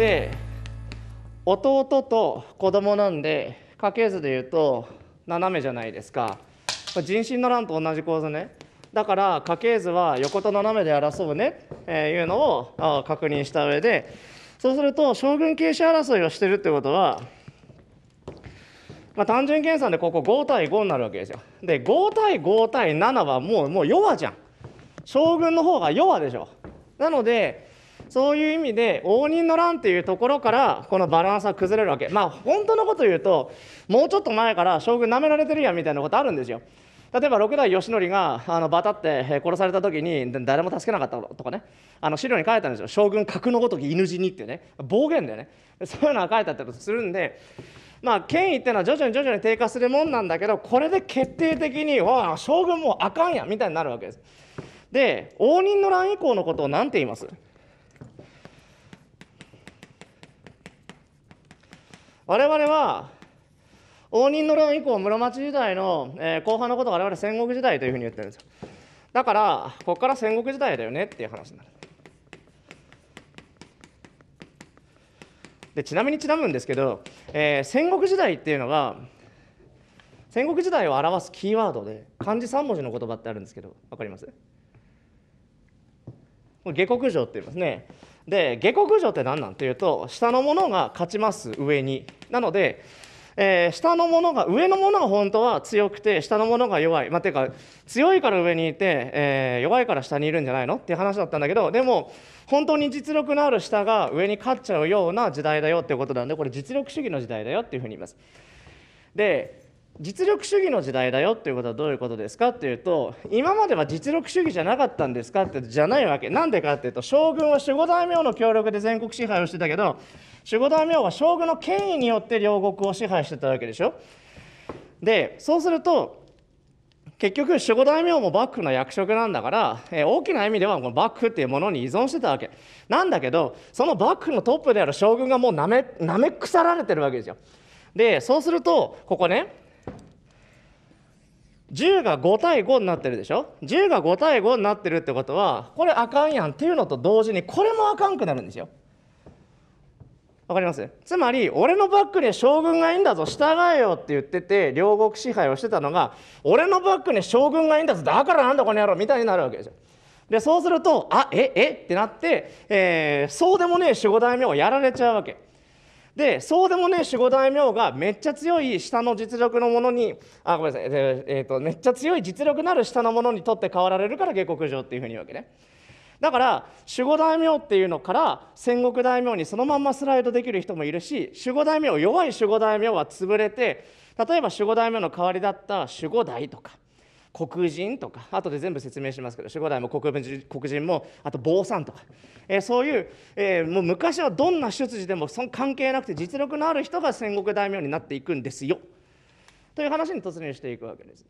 で弟と子供なんで家系図で言うと斜めじゃないですか人身の乱と同じ構図ねだから家系図は横と斜めで争うねえいうのを確認した上でそうすると将軍軽視争いをしてるってことは、まあ、単純計算でここ5対5になるわけですよで5対5対7はもうもう弱じゃん将軍の方が弱でしょなのでそういう意味で応仁の乱っていうところからこのバランスは崩れるわけまあ本当のこと言うともうちょっと前から将軍なめられてるやんみたいなことあるんですよ。例えば六代義則があのバタって殺された時に誰も助けなかったとかねあの資料に書いたんですよ将軍格のごとき犬死にってね暴言でねそういうのは書いてあったりするんでまあ権威っていうのは徐々に徐々に低下するもんなんだけどこれで決定的にわあ将軍もうあかんやみたいになるわけです。で応仁の乱以降のことを何て言いますわれわれは応仁の乱以降室町時代の、えー、後半のことをわれ戦国時代というふうに言ってるんですよだからここから戦国時代だよねっていう話になるでちなみにちなむんですけど、えー、戦国時代っていうのが戦国時代を表すキーワードで漢字3文字の言葉ってあるんですけど分かります下克上って言いますね。で下克上って何なんていうと下のものが勝ちます上に。なので、えー、下のものが上のものが本当は強くて下のものが弱い。まあ、ていうか強いから上にいて、えー、弱いから下にいるんじゃないのっていう話だったんだけどでも本当に実力のある下が上に勝っちゃうような時代だよっていうことなんでこれ実力主義の時代だよっていうふうに言います。で実力主義の時代だよっていうことはどういうことですかっていうと今までは実力主義じゃなかったんですかってじゃないわけなんでかっていうと将軍は守護大名の協力で全国支配をしてたけど守護大名は将軍の権威によって両国を支配してたわけでしょでそうすると結局守護大名も幕府の役職なんだから、え大きな意味ではこの幕府っていうものに依存してたわけなんだけどその幕府のトップである将軍がもうなめなめ腐られてるわけですよでそうするとここね10が5対5になってるでしょ10が5対5になってるってことはこれあかんやんっていうのと同時にこれもあかんくなるんですよわかりますつまり俺のバックに将軍がいいんだぞ従えよって言ってて両国支配をしてたのが俺のバックに将軍がいいんだぞだからなんだこの野郎みたいになるわけですよでそうするとあええってなって、えー、そうでもねえ守護大名をやられちゃうわけでそうでもね守護大名がめっちゃ強い下の実力のものにあごめんなさい、ええー、とめっちゃ強い実力のある下のものにとって変わられるから下克上っていうふうに言うわけね。だから守護大名っていうのから戦国大名にそのまんまスライドできる人もいるし守護大名弱い守護大名は潰れて例えば守護大名の代わりだった守護大とか黒人とか、後で全部説明しますけど、守護代も黒人も、あと坊さんとか、えー、そういう,、えー、もう昔はどんな出自でもそ関係なくて、実力のある人が戦国大名になっていくんですよ。という話に突入していくわけです。